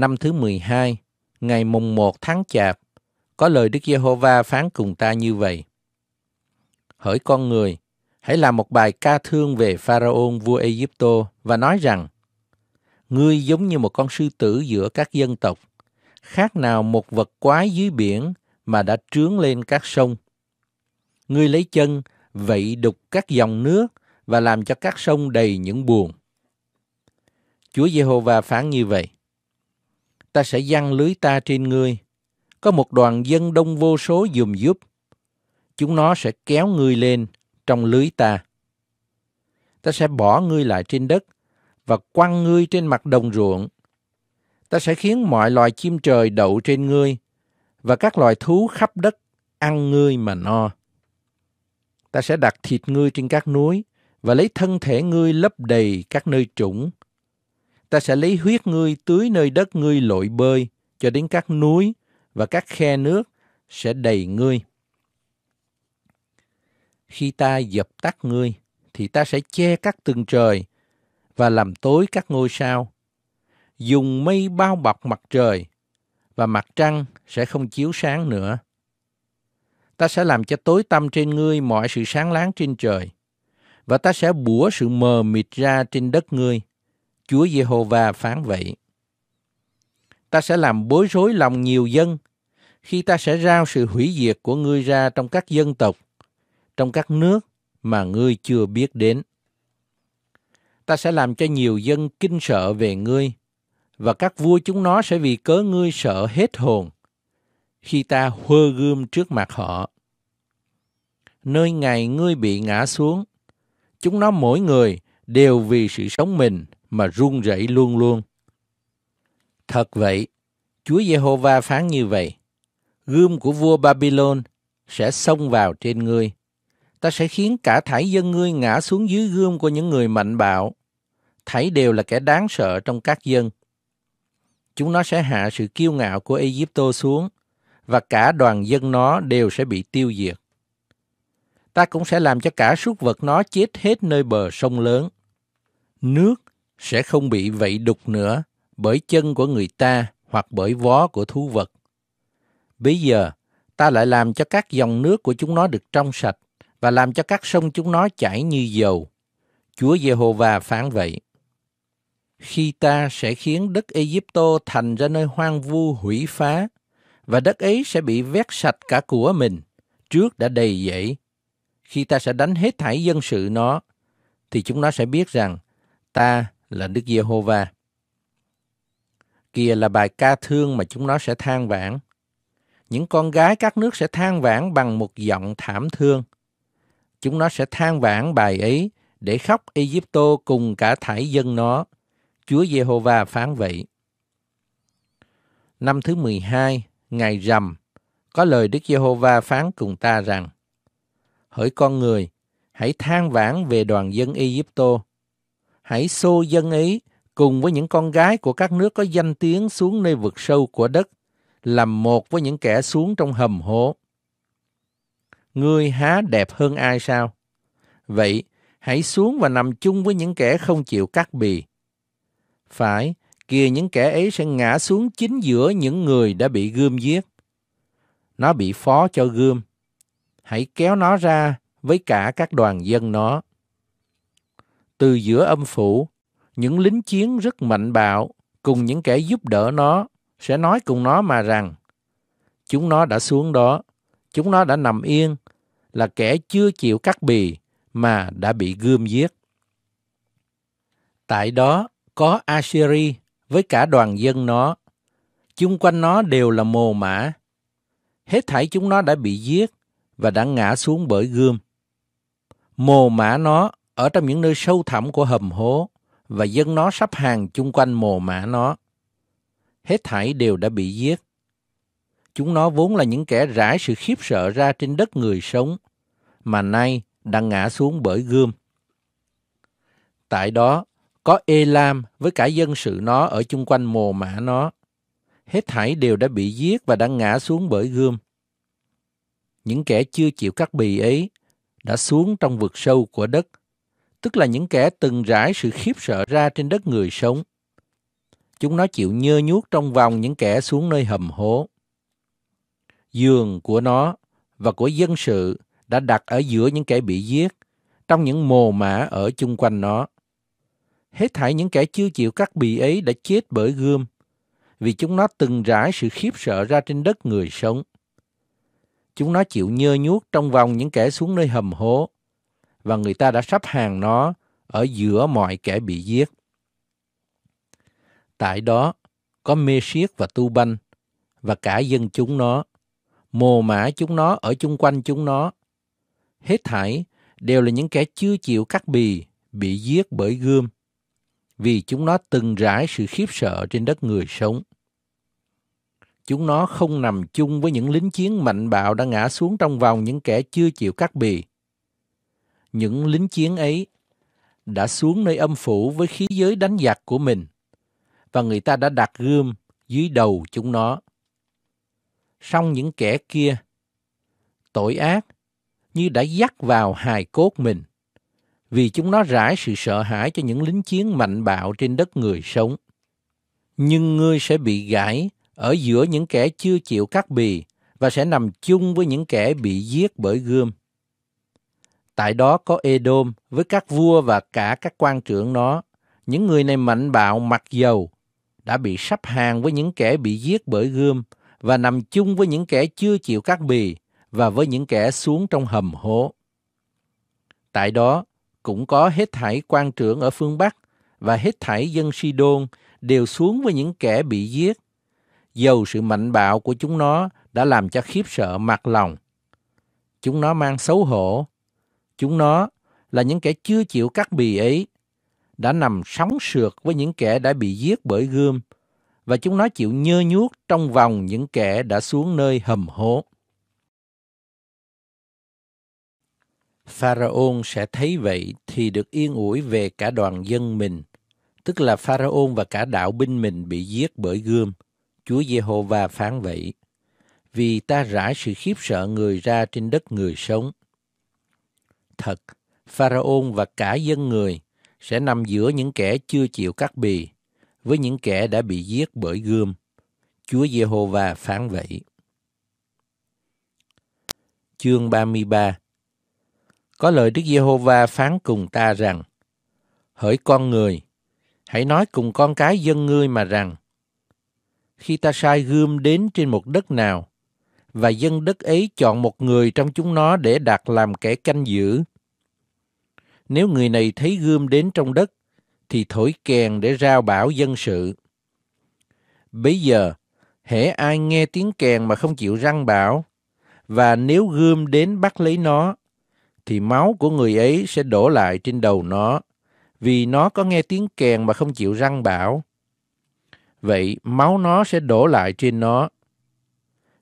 năm thứ 12, ngày mùng 1 tháng Chạp, có lời Đức Giê-hô-va phán cùng ta như vậy. Hỡi con người, hãy làm một bài ca thương về Pharaon vua ai Egypto và nói rằng, Ngươi giống như một con sư tử giữa các dân tộc, khác nào một vật quái dưới biển mà đã trướng lên các sông. Ngươi lấy chân, vậy đục các dòng nước và làm cho các sông đầy những buồn. Chúa Giê-hô-va phán như vậy ta sẽ giăng lưới ta trên ngươi. Có một đoàn dân đông vô số dùm giúp. Chúng nó sẽ kéo ngươi lên trong lưới ta. Ta sẽ bỏ ngươi lại trên đất và quăng ngươi trên mặt đồng ruộng. Ta sẽ khiến mọi loài chim trời đậu trên ngươi và các loài thú khắp đất ăn ngươi mà no. Ta sẽ đặt thịt ngươi trên các núi và lấy thân thể ngươi lấp đầy các nơi trũng Ta sẽ lấy huyết ngươi tưới nơi đất ngươi lội bơi, cho đến các núi và các khe nước sẽ đầy ngươi. Khi ta dập tắt ngươi, thì ta sẽ che các tầng trời và làm tối các ngôi sao. Dùng mây bao bọc mặt trời và mặt trăng sẽ không chiếu sáng nữa. Ta sẽ làm cho tối tăm trên ngươi mọi sự sáng láng trên trời và ta sẽ bủa sự mờ mịt ra trên đất ngươi. Chúa Giê-hô-va phán vậy. Ta sẽ làm bối rối lòng nhiều dân, khi ta sẽ rao sự hủy diệt của ngươi ra trong các dân tộc, trong các nước mà ngươi chưa biết đến. Ta sẽ làm cho nhiều dân kinh sợ về ngươi, và các vua chúng nó sẽ vì cớ ngươi sợ hết hồn, khi ta hơ gươm trước mặt họ. Nơi ngày ngươi bị ngã xuống, chúng nó mỗi người đều vì sự sống mình mà run rẩy luôn luôn. Thật vậy, Chúa Giê-hô-va phán như vậy. Gươm của vua Babylon sẽ xông vào trên ngươi. Ta sẽ khiến cả thảy dân ngươi ngã xuống dưới gươm của những người mạnh bạo. Thảy đều là kẻ đáng sợ trong các dân. Chúng nó sẽ hạ sự kiêu ngạo của Egypto xuống, và cả đoàn dân nó đều sẽ bị tiêu diệt. Ta cũng sẽ làm cho cả súc vật nó chết hết nơi bờ sông lớn. Nước sẽ không bị vậy đục nữa bởi chân của người ta hoặc bởi vó của thú vật. Bây giờ, ta lại làm cho các dòng nước của chúng nó được trong sạch và làm cho các sông chúng nó chảy như dầu. Chúa Giê-hô-va phán vậy. Khi ta sẽ khiến đất Egypto thành ra nơi hoang vu hủy phá, và đất ấy sẽ bị vét sạch cả của mình, trước đã đầy dẫy. Khi ta sẽ đánh hết thảy dân sự nó, thì chúng nó sẽ biết rằng ta là Đức Giê-hô-va. Kia là bài ca thương mà chúng nó sẽ than vãn. Những con gái các nước sẽ than vãn bằng một giọng thảm thương. Chúng nó sẽ than vãn bài ấy để khóc Egypto cùng cả thảy dân nó. Chúa Giê-hô-va phán vậy. Năm thứ 12, ngày rằm, có lời Đức Giê-hô-va phán cùng ta rằng: Hỡi con người, hãy than vãn về đoàn dân Egypto hãy xô dân ấy cùng với những con gái của các nước có danh tiếng xuống nơi vực sâu của đất, làm một với những kẻ xuống trong hầm hố. Ngươi há đẹp hơn ai sao? Vậy, hãy xuống và nằm chung với những kẻ không chịu cắt bì. Phải, kìa những kẻ ấy sẽ ngã xuống chính giữa những người đã bị gươm giết. Nó bị phó cho gươm. Hãy kéo nó ra với cả các đoàn dân nó từ giữa âm phủ, những lính chiến rất mạnh bạo cùng những kẻ giúp đỡ nó sẽ nói cùng nó mà rằng chúng nó đã xuống đó, chúng nó đã nằm yên là kẻ chưa chịu cắt bì mà đã bị gươm giết. Tại đó có Assyri với cả đoàn dân nó, chung quanh nó đều là mồ mã. Hết thảy chúng nó đã bị giết và đã ngã xuống bởi gươm. Mồ mã nó ở trong những nơi sâu thẳm của hầm hố và dân nó sắp hàng chung quanh mồ mã nó. Hết thảy đều đã bị giết. Chúng nó vốn là những kẻ rải sự khiếp sợ ra trên đất người sống, mà nay đang ngã xuống bởi gươm. Tại đó, có Elam với cả dân sự nó ở chung quanh mồ mã nó. Hết thảy đều đã bị giết và đang ngã xuống bởi gươm. Những kẻ chưa chịu cắt bì ấy đã xuống trong vực sâu của đất tức là những kẻ từng rải sự khiếp sợ ra trên đất người sống. Chúng nó chịu nhơ nhuốc trong vòng những kẻ xuống nơi hầm hố. Giường của nó và của dân sự đã đặt ở giữa những kẻ bị giết, trong những mồ mã ở chung quanh nó. Hết thảy những kẻ chưa chịu cắt bị ấy đã chết bởi gươm, vì chúng nó từng rải sự khiếp sợ ra trên đất người sống. Chúng nó chịu nhơ nhuốc trong vòng những kẻ xuống nơi hầm hố, và người ta đã sắp hàng nó ở giữa mọi kẻ bị giết. Tại đó có mê siết và tu banh và cả dân chúng nó, mồ mã chúng nó ở chung quanh chúng nó. Hết thảy đều là những kẻ chưa chịu cắt bì, bị giết bởi gươm, vì chúng nó từng rải sự khiếp sợ trên đất người sống. Chúng nó không nằm chung với những lính chiến mạnh bạo đã ngã xuống trong vòng những kẻ chưa chịu cắt bì, những lính chiến ấy đã xuống nơi âm phủ với khí giới đánh giặc của mình và người ta đã đặt gươm dưới đầu chúng nó. Song những kẻ kia tội ác như đã dắt vào hài cốt mình vì chúng nó rải sự sợ hãi cho những lính chiến mạnh bạo trên đất người sống. Nhưng ngươi sẽ bị gãi ở giữa những kẻ chưa chịu cắt bì và sẽ nằm chung với những kẻ bị giết bởi gươm. Tại đó có Edom với các vua và cả các quan trưởng nó. Những người này mạnh bạo mặc dầu, đã bị sắp hàng với những kẻ bị giết bởi gươm và nằm chung với những kẻ chưa chịu các bì và với những kẻ xuống trong hầm hố. Tại đó cũng có hết thảy quan trưởng ở phương Bắc và hết thảy dân Sidon đều xuống với những kẻ bị giết. Dầu sự mạnh bạo của chúng nó đã làm cho khiếp sợ mặt lòng. Chúng nó mang xấu hổ Chúng nó là những kẻ chưa chịu cắt bì ấy, đã nằm sóng sượt với những kẻ đã bị giết bởi gươm, và chúng nó chịu nhơ nhuốc trong vòng những kẻ đã xuống nơi hầm hố. Pharaon sẽ thấy vậy thì được yên ủi về cả đoàn dân mình, tức là Pharaon và cả đạo binh mình bị giết bởi gươm. Chúa Giê-hô-va phán vậy. Vì ta rải sự khiếp sợ người ra trên đất người sống, thật, Pharaon và cả dân người sẽ nằm giữa những kẻ chưa chịu cắt bì với những kẻ đã bị giết bởi gươm. Chúa Giê-hô-va phán vậy. Chương 33 Có lời Đức Giê-hô-va phán cùng ta rằng, Hỡi con người, hãy nói cùng con cái dân ngươi mà rằng, khi ta sai gươm đến trên một đất nào, và dân đất ấy chọn một người trong chúng nó để đặt làm kẻ canh giữ. Nếu người này thấy gươm đến trong đất, thì thổi kèn để rao bảo dân sự. Bây giờ, hễ ai nghe tiếng kèn mà không chịu răng bảo, và nếu gươm đến bắt lấy nó, thì máu của người ấy sẽ đổ lại trên đầu nó, vì nó có nghe tiếng kèn mà không chịu răng bảo. Vậy máu nó sẽ đổ lại trên nó.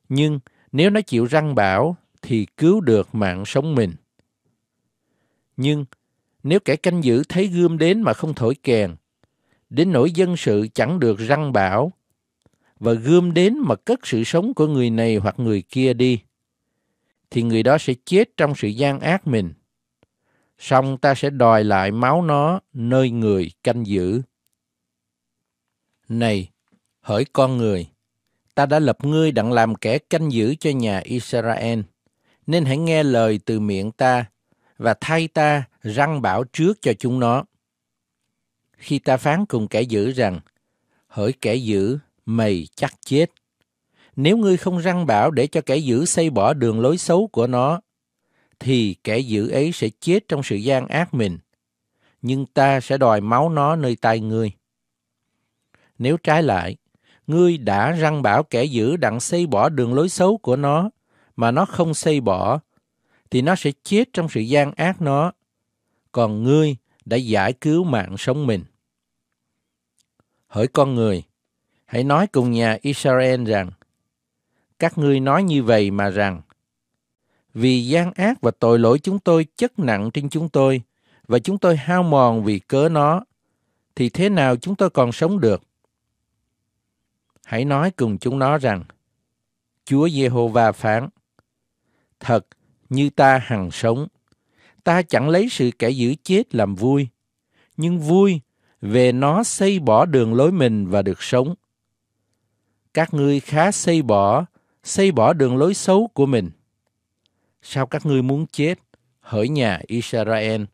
Nhưng nếu nó chịu răng bảo thì cứu được mạng sống mình. Nhưng nếu kẻ canh giữ thấy gươm đến mà không thổi kèn, đến nỗi dân sự chẳng được răng bảo, và gươm đến mà cất sự sống của người này hoặc người kia đi, thì người đó sẽ chết trong sự gian ác mình. Xong ta sẽ đòi lại máu nó nơi người canh giữ. Này, hỡi con người! ta đã lập ngươi đặng làm kẻ canh giữ cho nhà Israel. Nên hãy nghe lời từ miệng ta và thay ta răng bảo trước cho chúng nó. Khi ta phán cùng kẻ giữ rằng, hỡi kẻ giữ, mày chắc chết. Nếu ngươi không răng bảo để cho kẻ giữ xây bỏ đường lối xấu của nó, thì kẻ giữ ấy sẽ chết trong sự gian ác mình. Nhưng ta sẽ đòi máu nó nơi tay ngươi. Nếu trái lại, ngươi đã răng bảo kẻ giữ đặng xây bỏ đường lối xấu của nó, mà nó không xây bỏ, thì nó sẽ chết trong sự gian ác nó. Còn ngươi đã giải cứu mạng sống mình. Hỡi con người, hãy nói cùng nhà Israel rằng, các ngươi nói như vậy mà rằng, vì gian ác và tội lỗi chúng tôi chất nặng trên chúng tôi, và chúng tôi hao mòn vì cớ nó, thì thế nào chúng tôi còn sống được? Hãy nói cùng chúng nó rằng, Chúa Giê-hô-va phán, Thật, như ta hằng sống, ta chẳng lấy sự kẻ giữ chết làm vui, nhưng vui về nó xây bỏ đường lối mình và được sống. Các ngươi khá xây bỏ, xây bỏ đường lối xấu của mình. Sao các ngươi muốn chết, hỡi nhà Israel?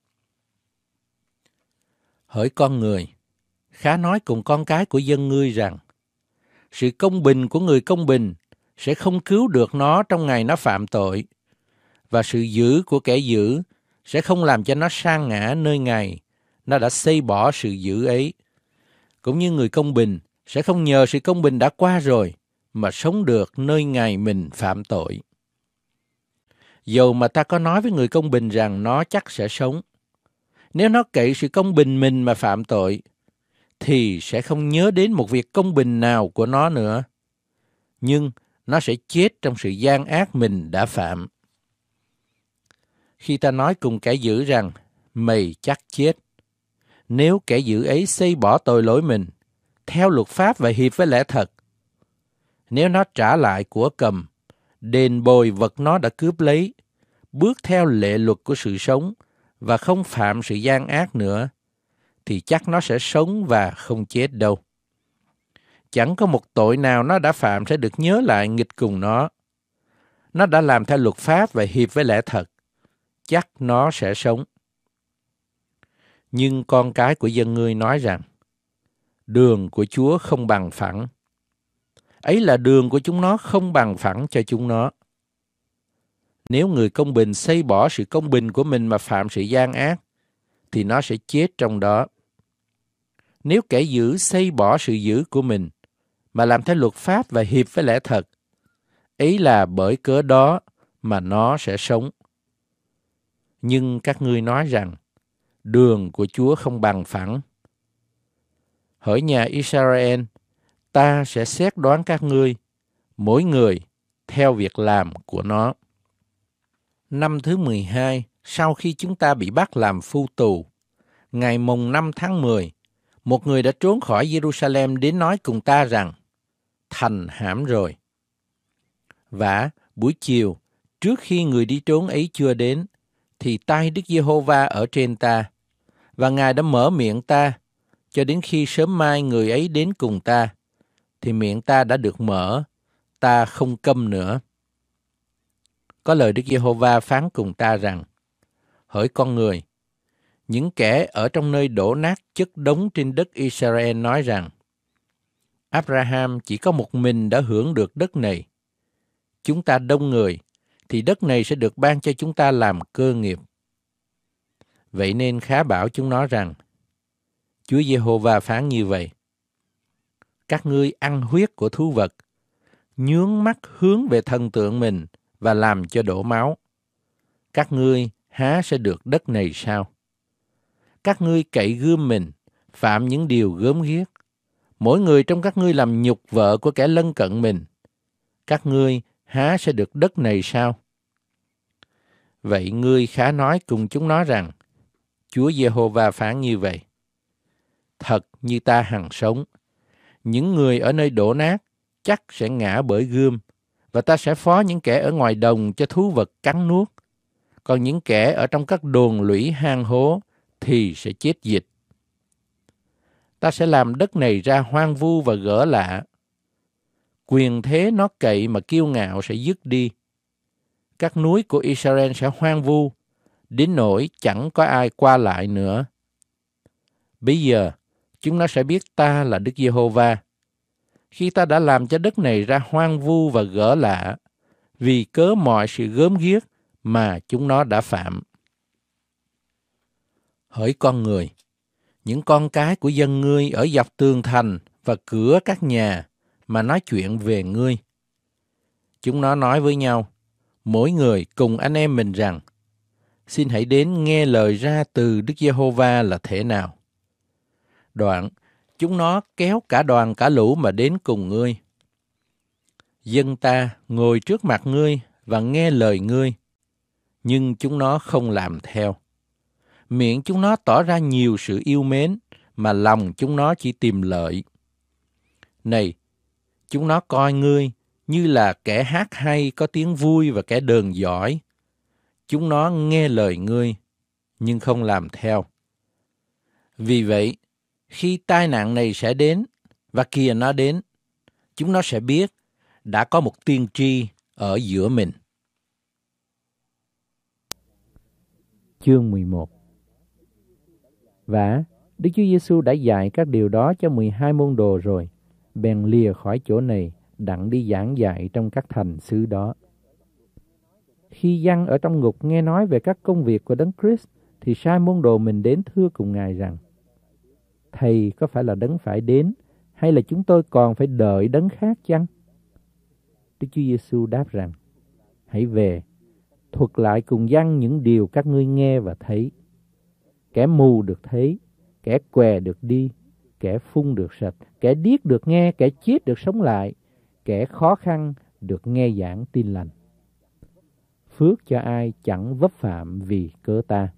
Hỡi con người, khá nói cùng con cái của dân ngươi rằng, sự công bình của người công bình sẽ không cứu được nó trong ngày nó phạm tội và sự giữ của kẻ giữ sẽ không làm cho nó sang ngã nơi ngày nó đã xây bỏ sự giữ ấy cũng như người công bình sẽ không nhờ sự công bình đã qua rồi mà sống được nơi ngày mình phạm tội dầu mà ta có nói với người công bình rằng nó chắc sẽ sống nếu nó cậy sự công bình mình mà phạm tội thì sẽ không nhớ đến một việc công bình nào của nó nữa. Nhưng nó sẽ chết trong sự gian ác mình đã phạm. Khi ta nói cùng kẻ dữ rằng mày chắc chết, nếu kẻ dữ ấy xây bỏ tội lỗi mình, theo luật pháp và hiệp với lẽ thật, nếu nó trả lại của cầm, đền bồi vật nó đã cướp lấy, bước theo lệ luật của sự sống và không phạm sự gian ác nữa, thì chắc nó sẽ sống và không chết đâu. Chẳng có một tội nào nó đã phạm sẽ được nhớ lại nghịch cùng nó. Nó đã làm theo luật pháp và hiệp với lẽ thật. Chắc nó sẽ sống. Nhưng con cái của dân ngươi nói rằng, đường của Chúa không bằng phẳng. Ấy là đường của chúng nó không bằng phẳng cho chúng nó. Nếu người công bình xây bỏ sự công bình của mình mà phạm sự gian ác, thì nó sẽ chết trong đó. Nếu kẻ giữ xây bỏ sự giữ của mình, mà làm theo luật pháp và hiệp với lẽ thật, ấy là bởi cớ đó mà nó sẽ sống. Nhưng các ngươi nói rằng, đường của Chúa không bằng phẳng. Hỡi nhà Israel, ta sẽ xét đoán các ngươi, mỗi người theo việc làm của nó. Năm thứ 12, sau khi chúng ta bị bắt làm phu tù, ngày mùng 5 tháng 10, một người đã trốn khỏi Jerusalem đến nói cùng ta rằng, thành hãm rồi. Và buổi chiều, trước khi người đi trốn ấy chưa đến, thì tay Đức Giê-hô-va ở trên ta, và Ngài đã mở miệng ta, cho đến khi sớm mai người ấy đến cùng ta, thì miệng ta đã được mở, ta không câm nữa. Có lời Đức Giê-hô-va phán cùng ta rằng, hỡi con người. Những kẻ ở trong nơi đổ nát chất đống trên đất Israel nói rằng, Abraham chỉ có một mình đã hưởng được đất này. Chúng ta đông người, thì đất này sẽ được ban cho chúng ta làm cơ nghiệp. Vậy nên khá bảo chúng nó rằng, Chúa Giê-hô-va phán như vậy. Các ngươi ăn huyết của thú vật, nhướng mắt hướng về thần tượng mình và làm cho đổ máu. Các ngươi há sẽ được đất này sao? Các ngươi cậy gươm mình, phạm những điều gớm ghiếc. Mỗi người trong các ngươi làm nhục vợ của kẻ lân cận mình. Các ngươi há sẽ được đất này sao? Vậy ngươi khá nói cùng chúng nó rằng, Chúa Giê-hô-va phán như vậy. Thật như ta hằng sống, những người ở nơi đổ nát chắc sẽ ngã bởi gươm, và ta sẽ phó những kẻ ở ngoài đồng cho thú vật cắn nuốt còn những kẻ ở trong các đồn lũy hang hố thì sẽ chết dịch. Ta sẽ làm đất này ra hoang vu và gỡ lạ. Quyền thế nó cậy mà kiêu ngạo sẽ dứt đi. Các núi của Israel sẽ hoang vu, đến nỗi chẳng có ai qua lại nữa. Bây giờ, chúng nó sẽ biết ta là Đức Giê-hô-va. Khi ta đã làm cho đất này ra hoang vu và gỡ lạ, vì cớ mọi sự gớm ghiếc mà chúng nó đã phạm. Hỡi con người, những con cái của dân ngươi ở dọc tường thành và cửa các nhà mà nói chuyện về ngươi. Chúng nó nói với nhau, mỗi người cùng anh em mình rằng, xin hãy đến nghe lời ra từ Đức Giê-hô-va là thế nào. Đoạn, chúng nó kéo cả đoàn cả lũ mà đến cùng ngươi. Dân ta ngồi trước mặt ngươi và nghe lời ngươi, nhưng chúng nó không làm theo. Miệng chúng nó tỏ ra nhiều sự yêu mến, mà lòng chúng nó chỉ tìm lợi. Này, chúng nó coi ngươi như là kẻ hát hay có tiếng vui và kẻ đờn giỏi. Chúng nó nghe lời ngươi, nhưng không làm theo. Vì vậy, khi tai nạn này sẽ đến, và kìa nó đến, chúng nó sẽ biết đã có một tiên tri ở giữa mình. Chương 11 Và Đức Chúa Giêsu đã dạy các điều đó cho 12 môn đồ rồi, bèn lìa khỏi chỗ này, đặng đi giảng dạy trong các thành xứ đó. Khi dân ở trong ngục nghe nói về các công việc của Đấng Christ, thì sai môn đồ mình đến thưa cùng Ngài rằng, Thầy có phải là Đấng phải đến, hay là chúng tôi còn phải đợi Đấng khác chăng? Đức Chúa Giêsu đáp rằng, Hãy về, thuật lại cùng dân những điều các ngươi nghe và thấy. Kẻ mù được thấy, kẻ què được đi, kẻ phun được sạch, kẻ điếc được nghe, kẻ chết được sống lại, kẻ khó khăn được nghe giảng tin lành. Phước cho ai chẳng vấp phạm vì cớ ta.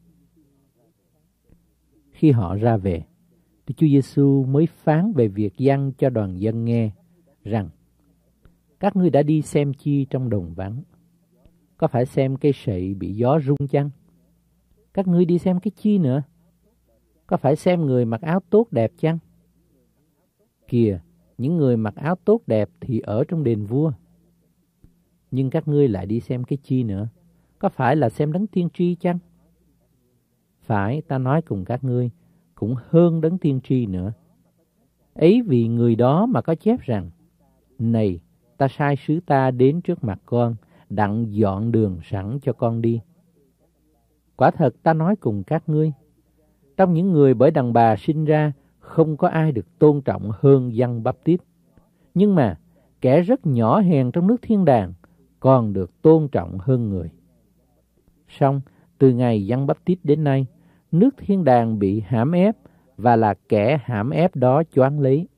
Khi họ ra về, Đức Chúa Giêsu mới phán về việc dân cho đoàn dân nghe rằng các ngươi đã đi xem chi trong đồng vắng có phải xem cây sậy bị gió rung chăng? Các ngươi đi xem cái chi nữa? Có phải xem người mặc áo tốt đẹp chăng? Kìa, những người mặc áo tốt đẹp thì ở trong đền vua. Nhưng các ngươi lại đi xem cái chi nữa? Có phải là xem đấng tiên tri chăng? Phải, ta nói cùng các ngươi, cũng hơn đấng tiên tri nữa. Ấy vì người đó mà có chép rằng, Này, ta sai sứ ta đến trước mặt con, đặng dọn đường sẵn cho con đi. Quả thật ta nói cùng các ngươi, trong những người bởi đàn bà sinh ra, không có ai được tôn trọng hơn dân bắp tít. Nhưng mà, kẻ rất nhỏ hèn trong nước thiên đàng còn được tôn trọng hơn người. Xong, từ ngày dân bắp tít đến nay, nước thiên đàng bị hãm ép và là kẻ hãm ép đó choáng lấy.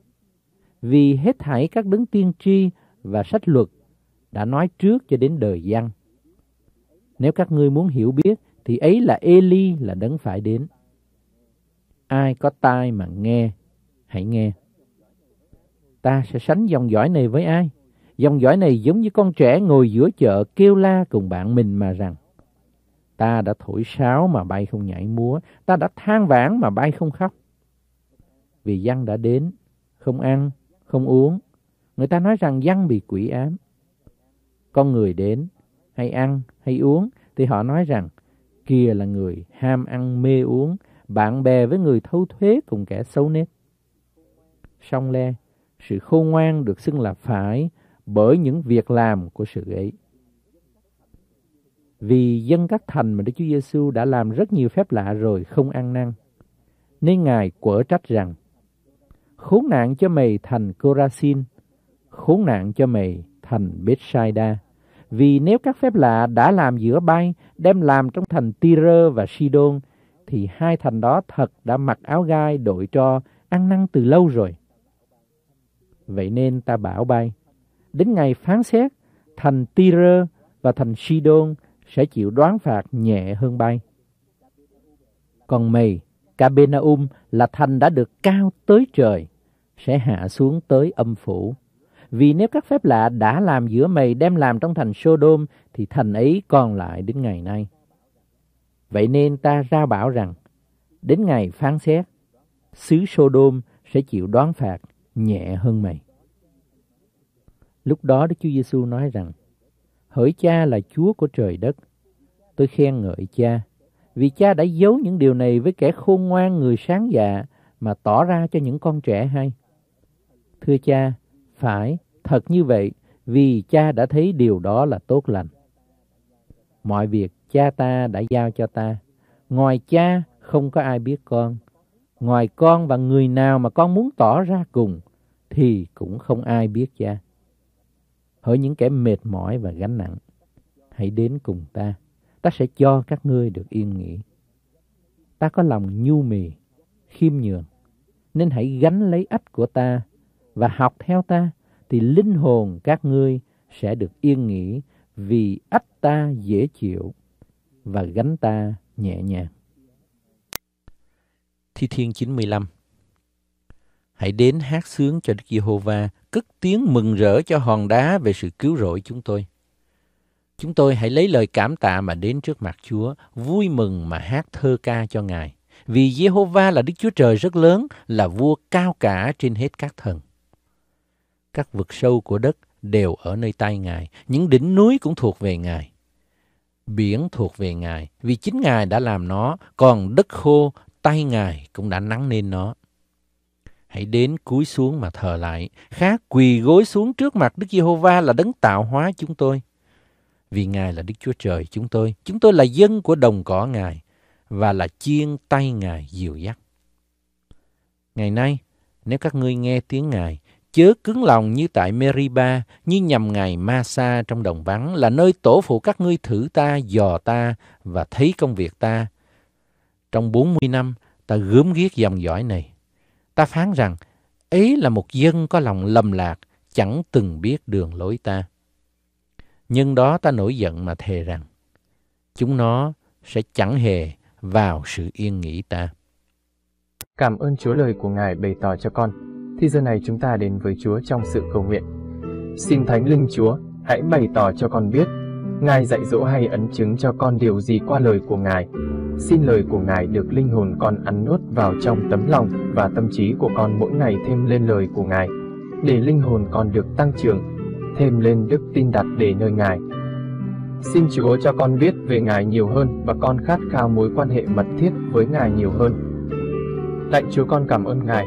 Vì hết thảy các đấng tiên tri và sách luật đã nói trước cho đến đời gian. Nếu các ngươi muốn hiểu biết, thì ấy là Eli là đấng phải đến. Ai có tai mà nghe, hãy nghe. Ta sẽ sánh dòng dõi này với ai? Dòng dõi này giống như con trẻ ngồi giữa chợ kêu la cùng bạn mình mà rằng Ta đã thổi sáo mà bay không nhảy múa, ta đã than vãn mà bay không khóc. Vì văn đã đến, không ăn, không uống. Người ta nói rằng văn bị quỷ ám con người đến hay ăn hay uống thì họ nói rằng kia là người ham ăn mê uống, bạn bè với người thâu thuế cùng kẻ xấu nết. Song le, sự khôn ngoan được xưng là phải bởi những việc làm của sự ấy. Vì dân các thành mà Đức Chúa Giêsu đã làm rất nhiều phép lạ rồi không ăn năn, nên Ngài quở trách rằng: Khốn nạn cho mày thành Corazin, khốn nạn cho mày thành Bethsaida. Vì nếu các phép lạ đã làm giữa bay, đem làm trong thành Tyre và Sidon, thì hai thành đó thật đã mặc áo gai đội cho ăn năn từ lâu rồi. Vậy nên ta bảo bay, đến ngày phán xét, thành Tyre và thành Sidon sẽ chịu đoán phạt nhẹ hơn bay. Còn mày, Capernaum là thành đã được cao tới trời, sẽ hạ xuống tới âm phủ. Vì nếu các phép lạ đã làm giữa mày đem làm trong thành Sodom, thì thành ấy còn lại đến ngày nay. Vậy nên ta ra bảo rằng, đến ngày phán xét, xứ Sodom sẽ chịu đoán phạt nhẹ hơn mày. Lúc đó Đức Chúa Giêsu nói rằng, Hỡi cha là Chúa của trời đất, tôi khen ngợi cha, vì cha đã giấu những điều này với kẻ khôn ngoan người sáng dạ mà tỏ ra cho những con trẻ hay. Thưa cha, phải, thật như vậy, vì cha đã thấy điều đó là tốt lành. Mọi việc cha ta đã giao cho ta. Ngoài cha, không có ai biết con. Ngoài con và người nào mà con muốn tỏ ra cùng, thì cũng không ai biết cha. Hỡi những kẻ mệt mỏi và gánh nặng, hãy đến cùng ta. Ta sẽ cho các ngươi được yên nghỉ. Ta có lòng nhu mì, khiêm nhường, nên hãy gánh lấy ách của ta và học theo ta, thì linh hồn các ngươi sẽ được yên nghỉ vì ách ta dễ chịu và gánh ta nhẹ nhàng. Thi Thiên 95 Hãy đến hát sướng cho Đức Giê-hô-va, cất tiếng mừng rỡ cho hòn đá về sự cứu rỗi chúng tôi. Chúng tôi hãy lấy lời cảm tạ mà đến trước mặt Chúa, vui mừng mà hát thơ ca cho Ngài. Vì Giê-hô-va là Đức Chúa Trời rất lớn, là vua cao cả trên hết các thần các vực sâu của đất đều ở nơi tay Ngài, những đỉnh núi cũng thuộc về Ngài. Biển thuộc về Ngài, vì chính Ngài đã làm nó, còn đất khô, tay Ngài cũng đã nắng nên nó. Hãy đến cúi xuống mà thờ lại, khác quỳ gối xuống trước mặt Đức Giê-hô-va là đấng tạo hóa chúng tôi. Vì Ngài là Đức Chúa Trời chúng tôi, chúng tôi là dân của đồng cỏ Ngài và là chiên tay Ngài dìu dắt. Ngày nay, nếu các ngươi nghe tiếng Ngài, chớ cứng lòng như tại Meriba, như nhằm ngày Masa trong đồng vắng, là nơi tổ phụ các ngươi thử ta, dò ta và thấy công việc ta. Trong 40 năm, ta gớm ghiếc dòng dõi này. Ta phán rằng, ấy là một dân có lòng lầm lạc, chẳng từng biết đường lối ta. Nhưng đó ta nổi giận mà thề rằng, chúng nó sẽ chẳng hề vào sự yên nghỉ ta. Cảm ơn Chúa lời của Ngài bày tỏ cho con thì giờ này chúng ta đến với Chúa trong sự cầu nguyện. Xin Thánh Linh Chúa, hãy bày tỏ cho con biết, Ngài dạy dỗ hay ấn chứng cho con điều gì qua lời của Ngài. Xin lời của Ngài được linh hồn con ăn nuốt vào trong tấm lòng và tâm trí của con mỗi ngày thêm lên lời của Ngài, để linh hồn con được tăng trưởng, thêm lên đức tin đặt để nơi Ngài. Xin Chúa cho con biết về Ngài nhiều hơn và con khát khao mối quan hệ mật thiết với Ngài nhiều hơn. Lạy Chúa con cảm ơn Ngài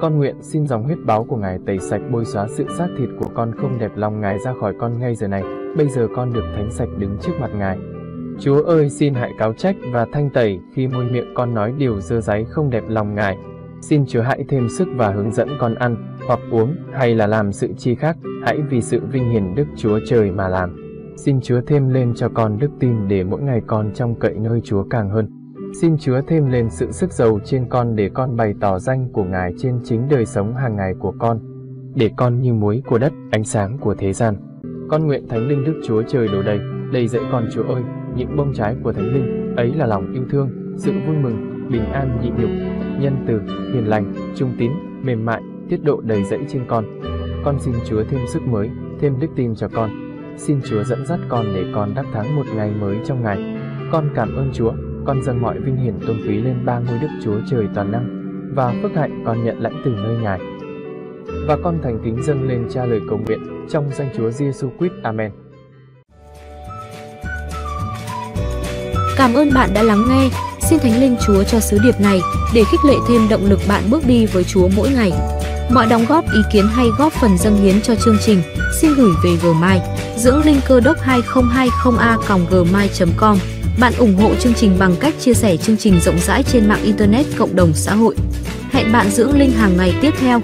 con nguyện xin dòng huyết báo của Ngài tẩy sạch bôi xóa sự xác thịt của con không đẹp lòng Ngài ra khỏi con ngay giờ này, bây giờ con được thánh sạch đứng trước mặt Ngài. Chúa ơi xin hãy cáo trách và thanh tẩy khi môi miệng con nói điều dơ giấy không đẹp lòng Ngài. Xin Chúa hãy thêm sức và hướng dẫn con ăn, hoặc uống, hay là làm sự chi khác, hãy vì sự vinh hiển Đức Chúa Trời mà làm. Xin Chúa thêm lên cho con đức tin để mỗi ngày con trong cậy nơi Chúa càng hơn xin Chúa thêm lên sự sức giàu trên con để con bày tỏ danh của Ngài trên chính đời sống hàng ngày của con, để con như muối của đất, ánh sáng của thế gian. Con nguyện Thánh Linh Đức Chúa Trời đổ đầy, đầy dẫy con Chúa ơi, những bông trái của Thánh Linh, ấy là lòng yêu thương, sự vui mừng, bình an nhịn nhục, nhân từ, hiền lành, trung tín, mềm mại, tiết độ đầy dẫy trên con. Con xin Chúa thêm sức mới, thêm đức tin cho con. Xin Chúa dẫn dắt con để con đắc thắng một ngày mới trong ngày. Con cảm ơn Chúa con dâng mọi vinh hiển tôn quý lên ba ngôi Đức Chúa Trời toàn năng, và phước hạnh con nhận lãnh từ nơi Ngài. Và con thành kính dâng lên cha lời cầu nguyện trong danh Chúa Giêsu Christ. Amen. Cảm ơn bạn đã lắng nghe. Xin Thánh Linh Chúa cho sứ điệp này để khích lệ thêm động lực bạn bước đi với Chúa mỗi ngày. Mọi đóng góp ý kiến hay góp phần dâng hiến cho chương trình xin gửi về gmail dưỡng linh cơ đốc 2020a.gmail.com. Bạn ủng hộ chương trình bằng cách chia sẻ chương trình rộng rãi trên mạng Internet cộng đồng xã hội. Hẹn bạn dưỡng linh hàng ngày tiếp theo.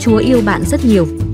Chúa yêu bạn rất nhiều.